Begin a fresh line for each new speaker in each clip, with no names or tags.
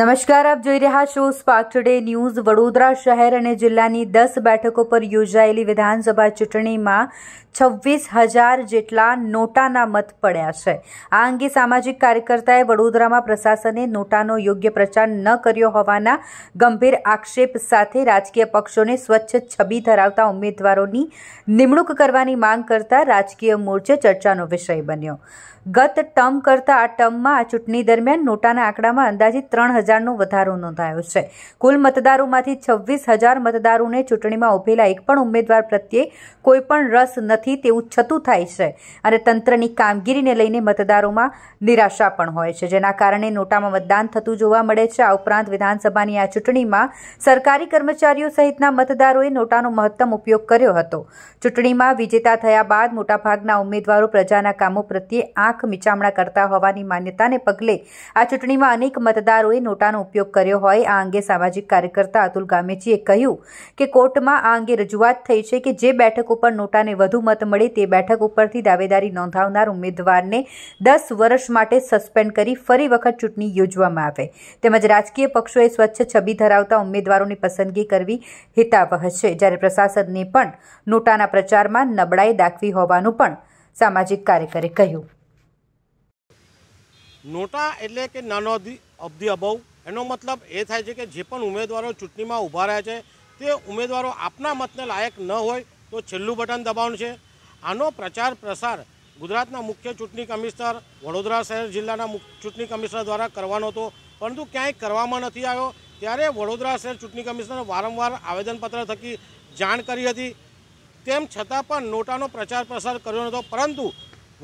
નમસ્કાર આપ જોઈ રહ્યા છો સ્પાર્ક ટુડે ન્યૂઝ વડોદરા શહેર અને જિલ્લાની 10 બેઠકો પર યોજાયેલી વિધાનસભા ચૂંટણીમાં 26000 જેટલા નોટાના મત પડ્યા છે આ અંગે સામાજિક કાર્યકર્તાએ વડોદરામાં પ્રશાસને નોટાનો યોગ્ય પ્રચાર ન કર્યો હોવાના ગંભીર આક્ષેપ સાથે રાજકીય પક્ષોને સ્વચ્છ છબી ધરાવતા ઉમેદવારોની નિમણૂક કરવાની માંગ કરતા રાજકીય મોર્ચા ચર્ચાનો વિષય બન્યો गत ટર્મ કરતા આ ટર્મમાં આ ચૂંટણી દરમિયાન નોટાના આંકડામાં અંદાજે 3 હજારનો વધારો નોંધાયો છે કુલ મતદારોમાંથી છવ્વીસ હજાર મતદારોને ચૂંટણીમાં ઉભેલા એક પણ ઉમેદવાર પ્રત્યે કોઈ પણ રસ નથી તેવું છતું થાય છે અને તંત્રની કામગીરીને લઈને મતદારોમાં નિરાશા પણ હોય છે જેના કારણે નોટામાં મતદાન થતું જોવા મળે છે આ ઉપરાંત વિધાનસભાની આ ચૂંટણીમાં સરકારી કર્મચારીઓ સહિતના મતદારોએ નોટાનો મહત્તમ ઉપયોગ કર્યો હતો ચૂંટણીમાં વિજેતા થયા બાદ મોટાભાગના ઉમેદવારો પ્રજાના કામો પ્રત્યે આંખ મિચામણા કરતા હોવાની માન્યતાને પગલે આ ચૂંટણીમાં અનેક મતદારોએ નોટાનો ઉપયોગ કર્યો હોય આ અંગે સામાજિક કાર્યકર્તા અતુલ ગામેચીએ કહ્યું કે કોર્ટમાં આ અંગે રજૂઆત થઈ છે કે જે બેઠક ઉપર નોટાને વધુ મત મળે તે બેઠક ઉપરથી દાવેદારી નોંધાવનાર ઉમેદવારને 10 વર્ષ માટે સસ્પેન્ડ કરી ફરી વખત ચૂંટણી યોજવામાં આવે તેમ જ રાજકીય પક્ષોએ સ્વચ્છ છબી ધરાવતા ઉમેદવારોની પસંદગી કરવી હિતઆવહ છે જ્યારે પ્રશાસનની પણ નોટાના પ્રચારમાં નબડાઈ ડાકવી હોવાનું પણ સામાજિક કાર્યકરે કહ્યું
નોટા એટલે કે નાનોદી અબ્ધી અબો એનો મતલબ એ થાય છે કે જે પણ ઉમેદવારો ચૂંટણીમાં ઉભરાયા છે તે ઉમેદવારો આપના મતને લાયક ન હોય તો છેલ્લું બટન દબાવણ છે આનો પ્રચાર પ્રસાર ગુજરાતના મુખ્ય ચૂંટણી કમિશનર વડોદરા શહેર જિલ્લાના મુખ્ય ચૂંટણી કમિશનર દ્વારા કરવાનો તો પરંતુ ક્યાંય કરવામાં નથી આવ્યો ત્યારે વડોદરા શહેર ચૂંટણી કમિશનર વારંવાર આવેદનપત્રા થકી જાણ કરી હતી તેમ છતાં પણ નોટાનો પ્રચાર પ્રસાર કર્યો નતો પરંતુ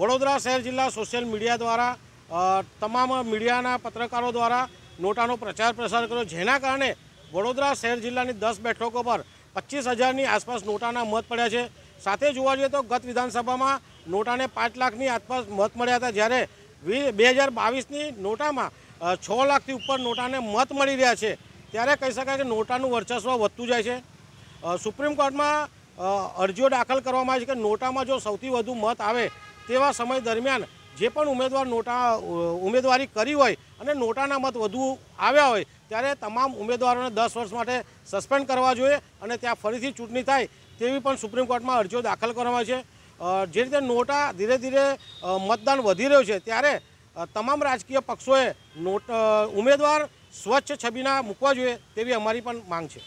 વડોદરા શહેર જિલ્લા સોશિયલ મીડિયા દ્વારા તમામ મીડિયાના પત્રકારો દ્વારા નોટાનો પ્રચાર પ્રસાર કર્યો જેના કારણે વડોદરા શહેર જિલ્લાની દસ બેઠકો પર પચીસ હજારની આસપાસ નોટાના મત પડ્યા છે સાથે જોવા જઈએ તો ગત વિધાનસભામાં નોટાને પાંચ લાખની આસપાસ મત મળ્યા હતા જ્યારે બે હજાર બાવીસની નોટામાં છ લાખથી ઉપર નોટાને મત મળી રહ્યા છે ત્યારે કહી શકાય કે નોટાનું વર્ચસ્વ વધતું જાય છે સુપ્રીમ કોર્ટમાં અરજીઓ દાખલ કરવામાં આવી છે કે નોટામાં જો સૌથી વધુ મત આવે તેવા સમય દરમિયાન જે પણ ઉમેદવાર નોટા ઉમેદવારી કરી હોય અને નોટાના મત વધુ આવ્યા હોય ત્યારે તમામ ઉમેદવારોને 10 વર્ષ માટે સસ્પેન્ડ કરવા જોઈએ અને ત્યાં ફરીથી ચૂંટણી થાય તેવી પણ સુપ્રીમ કોર્ટમાં અરજીઓ दाखल કરવામાં છે જે રીતે નોટા ધીરે ધીરે મતદાન વધી રહ્યો છે ત્યારે તમામ રાજકીય પક્ષોએ નોટ ઉમેદવાર સ્વચ્છ છબીના મુકવા જોઈએ તેવી અમારી પણ માંગ છે